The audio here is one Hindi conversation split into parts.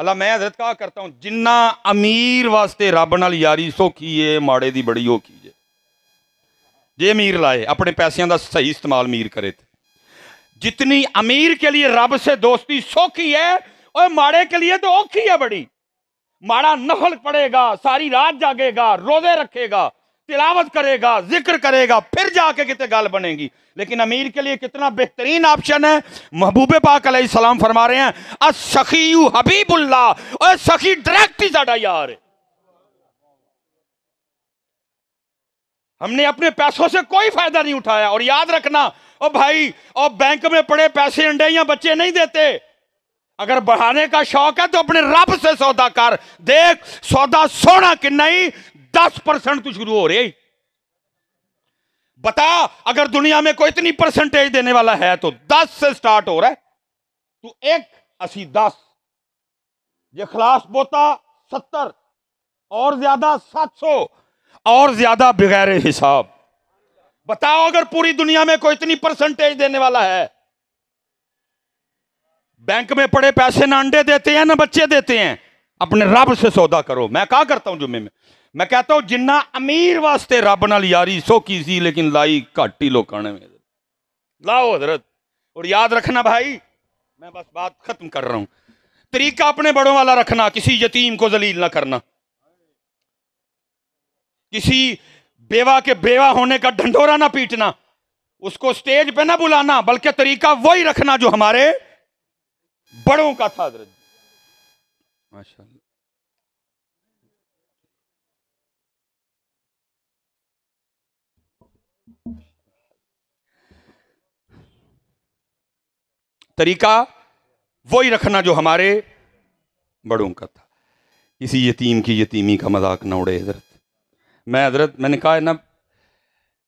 ਅੱਲਾ ਮੈਂ ਹਜ਼ਰਤ ਕਾ ਕਰਤਾ ਹੂੰ ਜਿੰਨਾ ਅਮੀਰ ਵਾਸਤੇ ਰੱਬ ਨਾਲ ਯਾਰੀ ਸੋਖੀ ਏ ਮਾੜੇ ਦੀ ਬੜੀ ਔਖੀ ਜੇ ਜੇ ਅਮੀਰ ਲਾਏ ਆਪਣੇ ਪੈਸਿਆਂ ਦਾ ਸਹੀ ਇਸਤੇਮਾਲ ਅਮੀਰ ਕਰੇ ਤੇ जितनी ਅਮੀਰ ਕੇ ਲਈ ਰੱਬ ਸੇ ਦੋਸਤੀ ਸੋਖੀ ਏ ਓਏ ਮਾੜੇ ਕੇ ਲਈ ਤਾਂ औखी ਏ ਬੜੀ ਮਾੜਾ ਨਫਲ ਪੜੇਗਾ ਸਾਰੀ ਰਾਤ ਜਾਗੇਗਾ ਰੋਜ਼ੇ ਰੱਖੇਗਾ तिलावत करेगा जिक्र करेगा फिर जाके कितने गाल बनेगी लेकिन अमीर के लिए कितना बेहतरीन ऑप्शन है महबूब पाक सलाम फरमा रहे हैं यू हबीबुल्ला और सखी डायरेक्ट ही साढ़ा यार हमने अपने पैसों से कोई फायदा नहीं उठाया और याद रखना ओ भाई और बैंक में पड़े पैसे अंडे या बच्चे नहीं देते अगर बढ़ाने का शौक है तो अपने रब से सौदा कर देख सौदा सोना कि नहीं दस परसेंट तो शुरू हो रही बता अगर दुनिया में कोई इतनी परसेंटेज देने वाला है तो दस से स्टार्ट हो रहा है तू एक अस्सी दस ये खलास बोता सत्तर और ज्यादा सात सौ और ज्यादा बगैर हिसाब बताओ अगर पूरी दुनिया में कोई इतनी परसेंटेज देने वाला है बैंक में पड़े पैसे ना अंडे देते हैं ना बच्चे देते हैं अपने रब से सौदा करो मैं कहा करता हूं जुम्मे में मैं कहता हूं जिन्ना अमीर वास्ते रब न यारी सौखी सी लेकिन लाई घट ही लोगों ने लाओ हजरत और याद रखना भाई मैं बस बात खत्म कर रहा हूं तरीका अपने बड़ों वाला रखना किसी यतीम को जलील ना करना किसी बेवा के बेवा होने का ढंडोरा ना पीटना उसको स्टेज पे ना बुलाना बल्कि तरीका वही रखना जो हमारे बड़ों का था हजरत माशा तरीका वही रखना जो हमारे बड़ों का था इसी यतीम की यतीमी का मजाक ना उड़े हजरत मैं हजरत मैंने कहा ना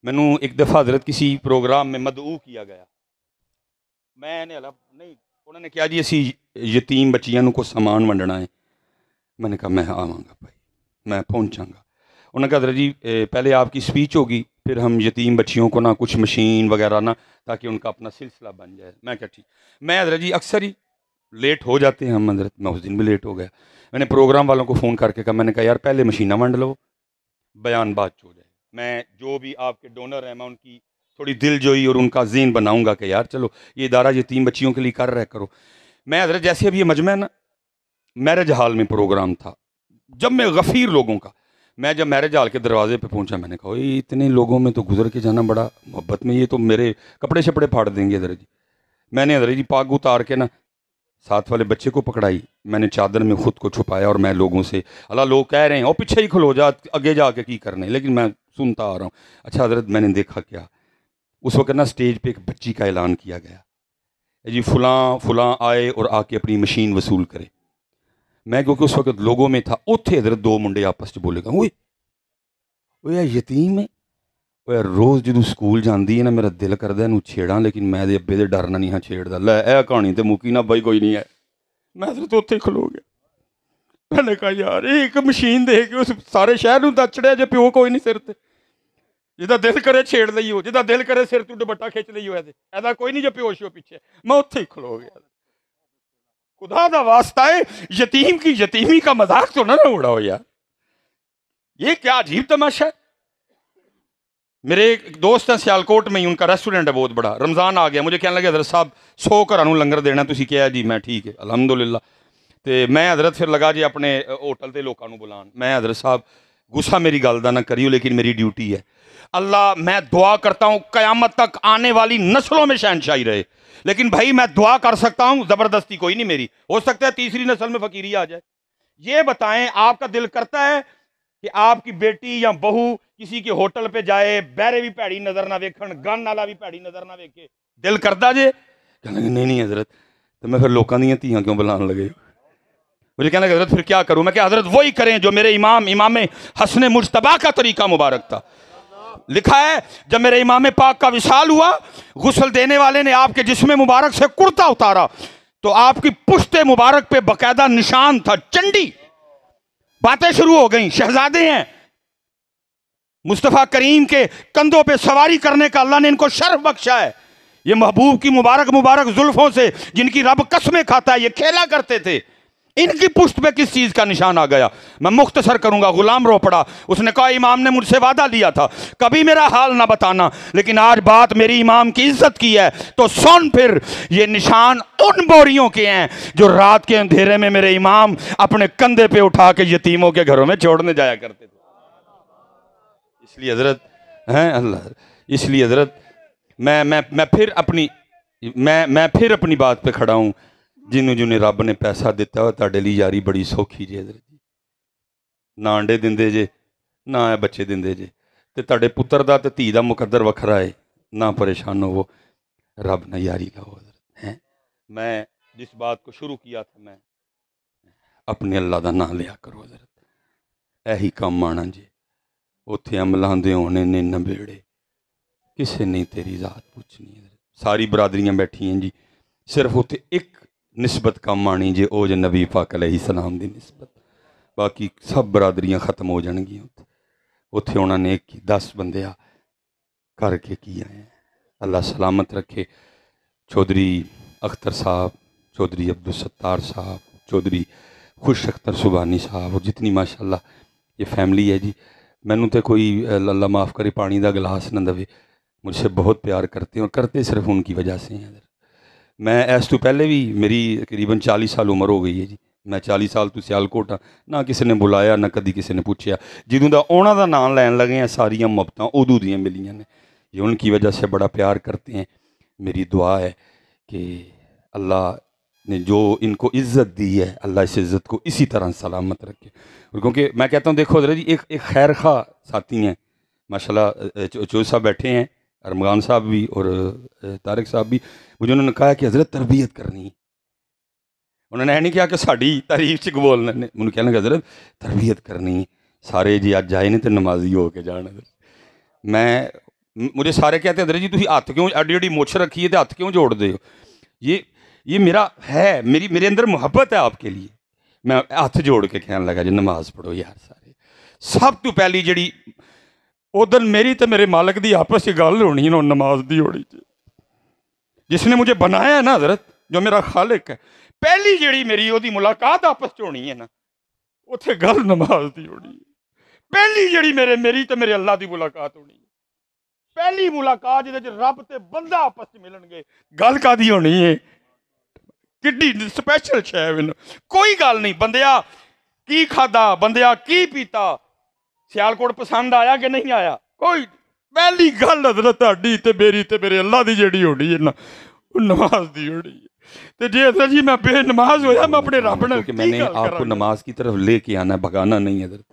मैनु एक दफ़ा हजरत किसी प्रोग्राम में मदऊ किया गया मैंने अलग नहीं उन्होंने कहा जी असी यतीम बच्चिया को समान वंडना है मैंने कहा मैं आवांगा भाई मैं पहुंचांगा उन्होंने कहा हजरत जी पहले आपकी स्पीच होगी फिर हम यतीम बच्चियों को ना कुछ मशीन वगैरह ना ताकि उनका अपना सिलसिला बन जाए मैं क्या ठीक मैं हजरत जी अक्सर ही लेट हो जाते हैं हम हजरत मैं उस दिन भी लेट हो गया मैंने प्रोग्राम वालों को फ़ोन करके कहा मैंने कहा यार पहले मशीना वंड लो बयान बात हो जाए मैं जो भी आपके डोनर हैं मैं उनकी थोड़ी दिल जोई और उनका जीन बनाऊंगा कि यार चलो ये इदारा ये तीन बच्चियों के लिए कर रहा करो मैं हजरत जैसे अभी ये मजमा ना मैरिज हाल में प्रोग्राम था जब मैं गफ़ीर लोगों का मैं जब मैरिज हाल के दरवाजे पे पहुंचा मैंने कहा इतने लोगों में तो गुजर के जाना बड़ा मोहब्बत में ये तो मेरे कपड़े शपड़े फाड़ देंगे इधर जी मैंने इधर जी पाग उतार के ना साथ वाले बच्चे को पकड़ाई मैंने चादर में खुद को छुपाया और मैं लोगों से अला लोग कह रहे हैं और पीछे ही खलो जा आगे जा के की करने लेकिन मैं सुनता आ रहा हूँ अच्छा हजरत मैंने देखा क्या उस वक्त ना स्टेज पे एक बच्ची का ऐलान किया गया जी फुलां फुलां आए और आके अपनी मशीन वसूल करे ਮੈਂ ਕਿਉਂਕਿ ਉਸ ਵਕਤ ਲੋਗੋ ਮੇ ਥਾ ਉੱਥੇ ਇਧਰ ਦੋ ਮੁੰਡੇ ਆਪਸ 'ਚ ਬੋਲੇ ਓਏ ਓਏ ਯਤੀਮ ਹੈ ਓਏ ਰੋਜ਼ ਜਦੋਂ ਸਕੂਲ ਜਾਂਦੀ ਹੈ ਨਾ ਮੇਰਾ ਦਿਲ ਕਰਦਾ ਇਹਨੂੰ ਛੇੜਾਂ ਲੇਕਿਨ ਮੈਂ ਦੇ ਅੱਬੇ ਦੇ ਡਰ ਨਾਲ ਨਹੀਂ ਹਾਂ ਛੇੜਦਾ ਲੈ ਇਹ ਕਹਾਣੀ ਤੇ ਮੁਕੀ ਨਾ ਬਾਈ ਕੋਈ ਨਹੀਂ ਹੈ ਮੈਂ ਹਜ਼ਰਤ ਉੱਥੇ ਹੀ ਖਲੋ ਗਿਆ ਮੈਨੇ ਕਹਾ ਯਾਰ ਇਹ ਇੱਕ ਮਸ਼ੀਨ ਦੇ ਕੇ ਉਸ ਸਾਰੇ ਸ਼ਹਿਰ ਨੂੰ ਦੱਚੜਿਆ ਜੇ ਪਿਓ ਕੋਈ ਨਹੀਂ ਸਿਰ ਤੇ ਜਿਹਦਾ ਦਿਲ ਕਰੇ ਛੇੜ ਲਈ ਹੋ ਜਿਹਦਾ ਦਿਲ ਕਰੇ ਸਿਰ ਤੋਂ ਦੁਪੱਟਾ ਖਿੱਚ ਲਈ ਹੋ ਇਹਦੇ ਐਦਾ ਕੋਈ ਨਹੀਂ ਜੇ ਪਿਓ ਸ਼ੋ ਪਿੱਛੇ ਮੈਂ ਉੱਥੇ ਹੀ ਖਲੋ ਗਿਆ खुदा का वास्ता है यतीम की यतीमी का मजाक तो ना उड़ाओ यार ये क्या अजीब तमाशा है मेरे एक दोस्त हैं सियालकोट में ही उनका रेस्टोरेंट है बहुत बड़ा रमज़ान आ गया मुझे कहने लगे हजरत साहब सौ घर लंगर देना तुम क्या हाँ जी मैं ठीक है अलहमदुल्ला तो मैं हजरत फिर लगा जी अपने होटल के लोगों बुला मैं हजरत साहब गुस्सा मेरी गल ना करियो लेकिन मेरी ड्यूटी है अल्लाह मैं दुआ करता हूँ क़यामत तक आने वाली नस्लों में शहनशाही रहे लेकिन भाई मैं दुआ कर सकता हूँ ज़बरदस्ती कोई नहीं मेरी हो सकता है तीसरी नस्ल में फ़कीरी आ जाए ये बताएं आपका दिल करता है कि आपकी बेटी या बहू किसी के होटल पे जाए बहरे भी भैड़ी नज़र ना वेखन गन आला भी भैड़ी नज़र ना वेखे दिल करता जे कहना नहीं नहीं हजरत तो मैं फिर लोगों दियाँ क्यों बुला लगे मुझे कहना हजरत फिर क्या करूं मैं क्या हजरत वही करें जो मेरे इमाम इमाम हसन मुशतबा का तरीका मुबारक था लिखा है जब मेरे इमाम पाक का विशाल हुआ गुसल देने वाले ने आपके जिसमें मुबारक से कुर्ता उतारा तो आपकी पुश्ते मुबारक पे बकायदा निशान था चंडी बातें शुरू हो गई शहजादे हैं मुस्तफ़ा करीम के कंधों पे सवारी करने का अल्लाह ने इनको शर्फ बख्शा है ये महबूब की मुबारक मुबारक जुल्फों से जिनकी रब कसमें खाता है ये खेला करते थे इनकी पुष्ट पे किस चीज़ का निशान आ गया मैं मुख्तसर करूँगा गुलाम रो पड़ा उसने कहा इमाम ने मुझसे वादा लिया था कभी मेरा हाल ना बताना लेकिन आज बात मेरी इमाम की इज्जत की है तो सुन फिर ये निशान उन बोरियों के हैं जो रात के अंधेरे में मेरे इमाम अपने कंधे पे उठा के यतीमों के घरों में छोड़ने जाया करते थे इसलिए हजरत हैं अल्लाह इसलिए हजरत मैं मैं मैं फिर अपनी मैं मैं फिर अपनी बात पे खड़ा हूँ ਜਿਹਨੂੰ ਜਿਹਨੇ ਰੱਬ ਨੇ ਪੈਸਾ ਦਿੱਤਾ ਉਹ ਤੁਹਾਡੇ ਲਈ ਯਾਰੀ ਬੜੀ ਸੌਖੀ ਜੀ ਹਜ਼ਰਤ ਜੀ ਨਾ ਅੰਡੇ ਦਿੰਦੇ ਜੇ ਨਾ ਬੱਚੇ ਦਿੰਦੇ ਜੇ ਤੇ ਤੁਹਾਡੇ ਪੁੱਤਰ ਦਾ ਤੇ ਧੀ ਦਾ ਮੁਕੱਦਰ ਵੱਖਰਾ ਏ ਨਾ ਪਰੇਸ਼ਾਨ ਹੋਵੋ ਰੱਬ ਨਾਲ ਯਾਰੀ ਲਾਓ हजरत ਹੈ ਮੈਂ ਜਿਸ ਬਾਤ ਕੋ ਸ਼ੁਰੂ ਕੀਤਾ था ਮੈਂ ਆਪਣੇ ਅੱਲਾ ਦਾ ਨਾਮ ਲਿਆ ਕਰੋ हजरत ਇਹੀ ਕੰਮ ਆਣਾ ਜੀ ਉੱਥੇ ਅਮਲਾਂ ਦੇ ਹੋਣੇ ਨੇ ਨਵੇੜੇ ਕਿਸੇ ਨੇ ਤੇਰੀ ਜ਼ਾਤ ਪੁੱਛਣੀ ਸਾਰੀ ਬਰਾਦਰੀਆਂ ਬੈਠੀਆਂ ਜੀ ਸਿਰਫ ਉੱਥੇ ਇੱਕ ਨਿਸਬਤ ਕੰਮ ਆਣੀ ਜੇ ਉਹ ਜੇ ਨਬੀ ਪਾਕ ਅਲੈਹ ਸਲਾਮ ਦੀ ਨਿਸਬਤ ਬਾਕੀ ਸਭ ਬਰਾਦਰੀਆਂ ਖਤਮ ਹੋ ਜਾਣਗੀਆਂ ਉੱਥੇ ਉੱਥੇ ਉਹਨਾਂ ਨੇ 10 ਬੰਦਿਆ ਕਰਕੇ ਕੀ ਆਏ ਅੱਲਾ ਸਲਾਮਤ ਰੱਖੇ ਚੌਧਰੀ ਅਖਤਰ ਸਾਹਿਬ ਚੌਧਰੀ ਅਬਦੁਲ ਸੱਤਾਰ ਸਾਹਿਬ ਚੌਧਰੀ ਖੁਸ਼ ਅਖਤਰ ਸੁਬਾਨੀ ਸਾਹਿਬ ਉਹ ਜਿਤਨੀ ਮਾਸ਼ਾਅੱਲਾ ਇਹ ਫੈਮਿਲੀ ਹੈ ਜੀ ਮੈਨੂੰ ਤੇ ਕੋਈ ਅੱਲਾ ਮਾਫ ਕਰੇ ਪਾਣੀ ਦਾ ਗਲਾਸ ਨਾ ਦੇਵੇ मुझसे बहुत प्यार करते हैं और करते सिर्फ उनकी ਵਜ੍ਹਾ ਸੇ ਹੈ मैं इस तू पहले भी मेरी तकरीबन 40 साल उम्र हो गई है जी मैं 40 साल ਤੋਂ ਸਿਆਲਕੋਟ हाँ ना किसी ने बुलाया ना ਕਦੀ किसी ने ਪੁੱਛਿਆ ਜਦੋਂ का ਉਹਨਾਂ ਦਾ ਨਾਮ ਲੈਣ ਲਗੇ ਆ ਸਾਰੀਆਂ ਮੁਫਤਾਂ ਉਦੋਂ ਦੀਆਂ ये उनकी वजह से बड़ा प्यार करते हैं मेरी दुआ है कि अल्लाह ने जो इनको इज़्ज़त दी है अल्लाह इस इज़्ज़त को इसी तरह सलामत रखे और क्योंकि मैं कहता हूँ देखो हजरा जी एक एक खैर खा साथी हैं माशाला चो साहब बैठे हैं ਸਾਹਿਬ ਵੀ ਔਰ ਤਾਰਿਕ ਸਾਹਿਬ ਵੀ भी ਉਹਨਾਂ ਨੇ कहा ਕਿ ਹਜ਼ਰਤ ਤਰਬੀਅਤ ਕਰਨੀ ਉਹਨਾਂ ਨੇ ਨਹੀਂ ਕਿਹਾ ਕਿ ਸਾਡੀ ਤਾਰੀਫ ਚ ਕਬੂਲ ਨੇ ਮੈਨੂੰ ਕਹਿਣ ਲੱਗਾ ਹਜ਼ਰਤ ਤਰਬੀਅਤ ਕਰਨੀ ਸਾਰੇ ਜੀ ਅੱਜ ਆਏ ਨੇ ਤੇ ਨਮਾਜ਼ੀ ਹੋ ਕੇ ਜਾਣ ਮੈਂ ਮੁਝੇ ਸਾਰੇ ਕਹਤੇ ਹਜ਼ਰਤ ਜੀ ਤੁਸੀਂ ਹੱਥ ਕਿਉਂ ਅੱਡੀ ਐਡੀ ਮੋਛ ਰੱਖੀ ਹੈ ਤੇ ਹੱਥ ਕਿਉਂ ਜੋੜਦੇ ਹੋ ਇਹ ਇਹ ਮੇਰਾ ਹੈ ਮੇਰੀ ਮੇਰੇ ਅੰਦਰ ਮੁਹੱਬਤ ਹੈ ਆਪਕੇ ਲਈ ਮੈਂ ਹੱਥ ਜੋੜ ਕੇ ਕਹਿਣ ਲੱਗਾ ਜੀ ਨਮਾਜ਼ ਪੜੋ ਯਾਰ ਸਾਰੇ ਸਭ ਤੋਂ ਪਹਿਲੀ ਜਿਹੜੀ ਉਦੋਂ ਮੇਰੀ ਤੇ ਮੇਰੇ ਮਾਲਕ ਦੀ ਆਪਸ ਵਿੱਚ ਗੱਲ ਹੋਣੀ ਨਾ ਨਮਾਜ਼ ਦੀ ਹੋਣੀ ਜਿਸ ਨੇ ਮੈਨੂੰ ਬਣਾਇਆ ਨਾ ਹਜ਼ਰਤ ਜੋ ਮੇਰਾ ਖਾਲਕ ਹੈ ਪਹਿਲੀ ਜਿਹੜੀ ਮੇਰੀ ਉਹਦੀ ਮੁਲਾਕਾਤ ਆਪਸ ਚ ਹੋਣੀ ਹੈ ਨਾ ਉੱਥੇ ਗੱਲ ਨਮਾਜ਼ ਦੀ ਹੋਣੀ ਹੈ ਪਹਿਲੀ ਜਿਹੜੀ ਮੇਰੇ ਮੇਰੀ ਤੇ ਮੇਰੇ ਅੱਲਾ ਦੀ ਮੁਲਾਕਾਤ ਹੋਣੀ ਹੈ ਪਹਿਲੀ ਮੁਲਾਕਾਤ ਜਿਹਦੇ ਚ ਰੱਬ ਤੇ ਬੰਦਾ ਆਪਸ ਚ ਮਿਲਣਗੇ ਗੱਲ ਕਾਦੀ ਹੋਣੀ ਹੈ ਕਿੱਡੀ ਸਪੈਸ਼ਲ ਸ਼ੈ ਹੈ ਕੋਈ ਗੱਲ ਨਹੀਂ ਬੰਦਿਆ ਕੀ ਖਾਦਾ ਬੰਦਿਆ ਕੀ ਪੀਤਾ सियालकोट पसंद आया कि नहीं आया कोई पहली गल ती मेरी ते मेरे अल्लाह की जी होनी है नमाज की होनी तो जे जी मैं बेनमाज होया मैं अपने रब मैंने आपको नमाज की तरफ लेके आना भगाना नहीं अदर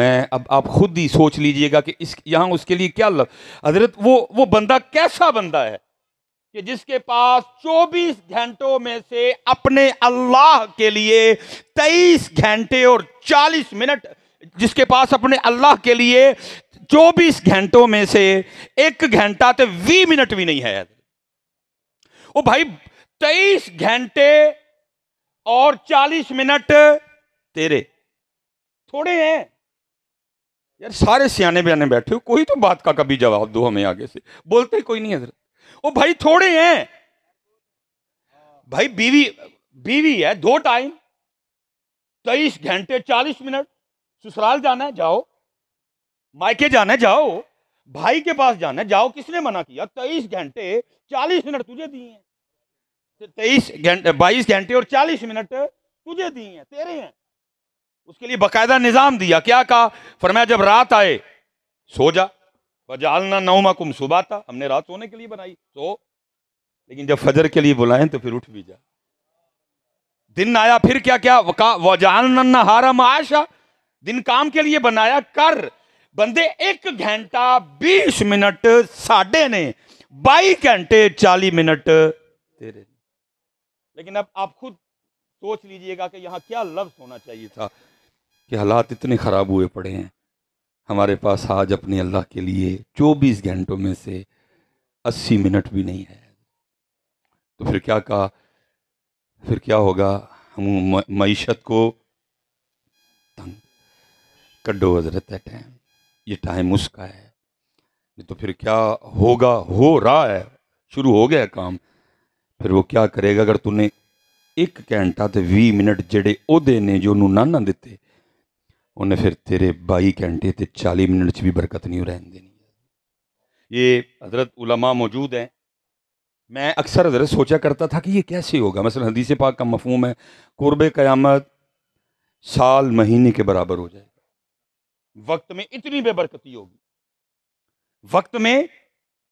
मैं अब आप खुद ही सोच लीजिएगा कि इस यहाँ उसके लिए क्या लग हजरत वो वो बंदा कैसा बंदा है कि जिसके पास 24 घंटों में से अपने अल्लाह के लिए 23 घंटे और 40 मिनट जिसके पास अपने अल्लाह के लिए चौबीस घंटों में से एक घंटा तो वी मिनट भी नहीं है वो भाई तेईस घंटे और चालीस मिनट तेरे थोड़े हैं यार सारे सियाने बयाने बैठे हो कोई तो बात का कभी जवाब दो हमें आगे से बोलते कोई नहीं है वो भाई थोड़े हैं भाई बीवी बीवी है दो टाइम तेईस घंटे चालीस मिनट ससुराल जाना है जाओ मायके जाना है जाओ भाई के पास जाना है जाओ किसने मना किया तेईस घंटे चालीस मिनट तुझे दिए हैं तो तेईस घंटे बाईस घंटे और चालीस मिनट तुझे दिए हैं तेरे हैं उसके लिए बकायदा निज़ाम दिया क्या कहा फरमाया जब रात आए सो जा वजालना नौ मकुम सुबह था हमने रात सोने के लिए बनाई सो लेकिन जब फजर के लिए बुलाएं तो फिर उठ भी जा दिन आया फिर क्या क्या वजालना हारा माशा दिन काम के लिए बनाया कर बंदे एक घंटा बीस मिनट साढ़े ने बाईस घंटे चालीस मिनट तेरे लेकिन अब आप खुद सोच लीजिएगा कि यहाँ क्या लफ्ज होना चाहिए था कि हालात इतने ख़राब हुए पड़े हैं हमारे पास आज अपने अल्लाह के लिए चौबीस घंटों में से अस्सी मिनट भी नहीं है तो फिर क्या कहा फिर क्या होगा हम मीशत को तंग कड्डो हजरत है टाइम ये टाइम उसका है नहीं तो फिर क्या होगा हो रहा है शुरू हो गया काम फिर वो क्या करेगा अगर तूने एक घंटा तो भी मिनट जड़े ਉਹਦੇ ने जो उन्होंने ना ना दिते उन्हें फिर तेरे बई घंटे तो चाली मिनट ਚ ਵੀ ਬਰਕਤ ਨਹੀਂ ਰਹਿਣ देनी ये हजरत उलमा मौजूद हैं मैं अक्सर हजरत सोचा करता था कि ये कैसे होगा मसलन हदीस पाक का मफहम है कुर्ब क़यामत साल महीने के बराबर हो जाए वक्त में इतनी बेबरकती होगी वक्त में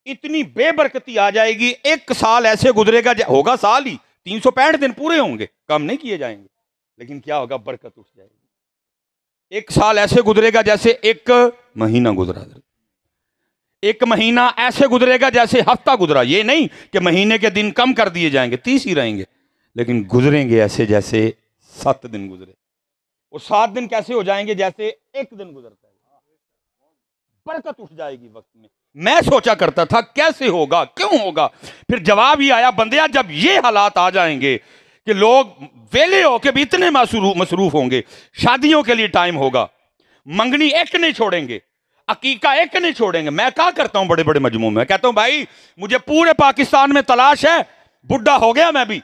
इतनी बेबरकती आ जाएगी एक साल ऐसे गुजरेगा होगा साल ही तीन सौ पैंठ दिन पूरे होंगे कम नहीं किए जाएंगे लेकिन क्या होगा बरकत उठ जाएगी एक साल ऐसे गुजरेगा जैसे एक महीना गुजरा एक महीना ऐसे गुजरेगा जैसे हफ्ता गुजरा ये नहीं कि महीने के दिन कम कर दिए जाएंगे तीस ही रहेंगे लेकिन गुजरेंगे ऐसे जैसे सात दिन गुजरे वो सात दिन कैसे हो जाएंगे जैसे एक दिन गुजरता है बरकत उठ जाएगी वक्त में मैं सोचा करता था कैसे होगा क्यों होगा फिर जवाब ही आया बंदे जब ये हालात आ जाएंगे कि लोग वेले होके भी इतने मसरूफ होंगे शादियों के लिए टाइम होगा मंगनी एक नहीं छोड़ेंगे अकीका एक नहीं छोड़ेंगे मैं क्या करता हूं बड़े बड़े मजमू में कहता हूं भाई मुझे पूरे पाकिस्तान में तलाश है बुढ़ा हो गया मैं भी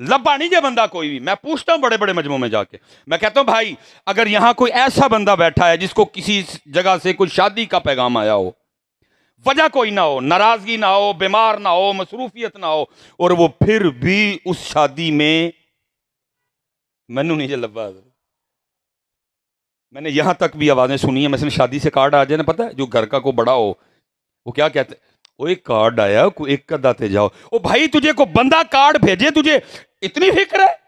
लब्बा नहीं जो बंदा कोई भी मैं पूछता हूँ बड़े बड़े मजमों में जाके मैं कहता हूँ भाई अगर यहाँ कोई ऐसा बंदा बैठा है जिसको किसी जगह से कोई शादी का पैगाम आया हो वजह कोई ना हो नाराजगी ना हो बीमार ना हो मसरूफियत ना हो और वो फिर भी उस शादी में मैनू नहीं जो लब्बा मैंने यहाँ तक भी आवाज़ें सुनी है मैं शादी से कार्ड आ जाए ना पता है जो घर का को बड़ा हो वो क्या कहते हैं एक कार्ड आया कोई एक अद्धा जाओ ओ भाई तुझे को बंदा कार्ड भेजे तुझे इतनी फिक्र है